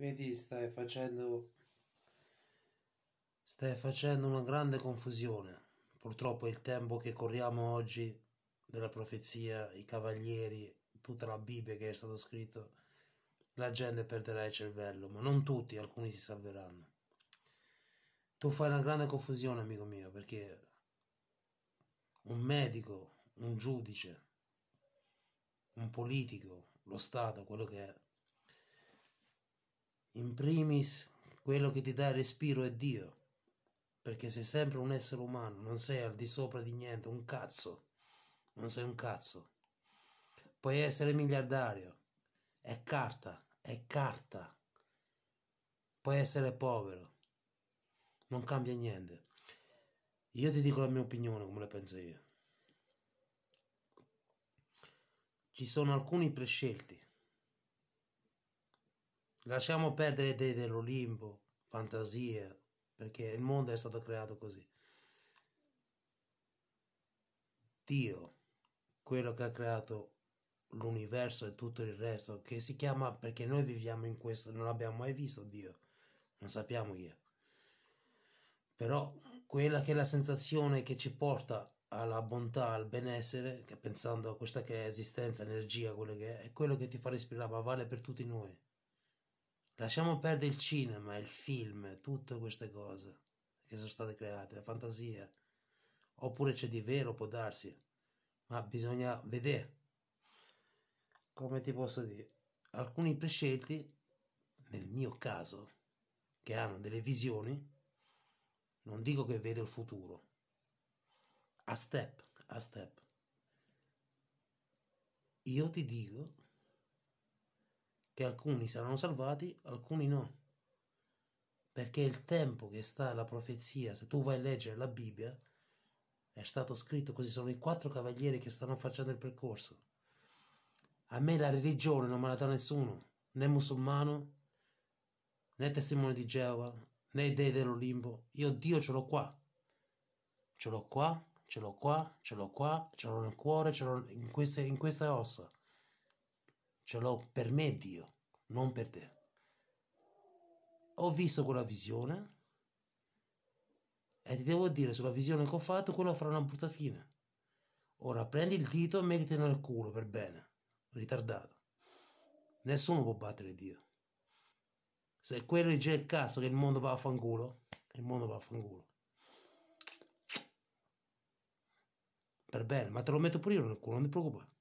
Vedi, stai facendo... Stai facendo una grande confusione. Purtroppo il tempo che corriamo oggi della profezia, i cavalieri, tutta la Bibbia che è stato scritto, la gente perderà il cervello, ma non tutti, alcuni si salveranno. Tu fai una grande confusione, amico mio, perché un medico, un giudice, un politico, lo Stato, quello che è, in primis, quello che ti dà respiro è Dio, perché sei sempre un essere umano, non sei al di sopra di niente, un cazzo, non sei un cazzo. Puoi essere miliardario, è carta, è carta. Puoi essere povero, non cambia niente. Io ti dico la mia opinione, come la penso io. Ci sono alcuni prescelti Lasciamo perdere idee dell'Olimpo, fantasia, perché il mondo è stato creato così. Dio, quello che ha creato l'universo e tutto il resto, che si chiama perché noi viviamo in questo, non l'abbiamo mai visto Dio, non sappiamo chi è. Però quella che è la sensazione che ci porta alla bontà, al benessere, che pensando a questa che è esistenza, energia, quello che è, è quello che ti fa respirare, ma vale per tutti noi. Lasciamo perdere il cinema, il film, tutte queste cose che sono state create, la fantasia. Oppure c'è di vero, può darsi, ma bisogna vedere. Come ti posso dire? Alcuni prescelti, nel mio caso, che hanno delle visioni, non dico che vedo il futuro, a step, a step. Io ti dico che alcuni saranno salvati, alcuni no. Perché il tempo che sta la profezia, se tu vai a leggere la Bibbia, è stato scritto così, sono i quattro cavalieri che stanno facendo il percorso. A me la religione non me la dà nessuno, né musulmano, né testimone di Geova, né dei dell'Olimpo. Io Dio ce l'ho qua. Ce l'ho qua, ce l'ho qua, ce l'ho qua, ce l'ho nel cuore, ce l'ho in queste, in queste ossa ce l'ho per me Dio, non per te. Ho visto quella visione e ti devo dire sulla visione che ho fatto, quella farà una brutta fine. Ora prendi il dito e mettiti nel culo per bene, ritardato. Nessuno può battere Dio. Se quello è già il caso che il mondo va a fanculo, il mondo va a fanculo. Per bene, ma te lo metto pure io nel culo, non ti preoccupare.